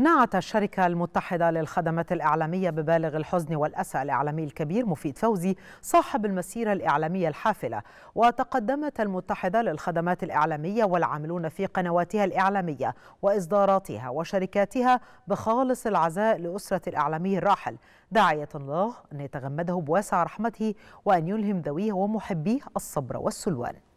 نعت الشركة المتحدة للخدمات الإعلامية ببالغ الحزن والأسى الإعلامي الكبير مفيد فوزي صاحب المسيرة الإعلامية الحافلة وتقدمت المتحدة للخدمات الإعلامية والعاملون في قنواتها الإعلامية وإصداراتها وشركاتها بخالص العزاء لأسرة الإعلامي الراحل داعية الله أن يتغمده بواسع رحمته وأن يلهم ذويه ومحبيه الصبر والسلوان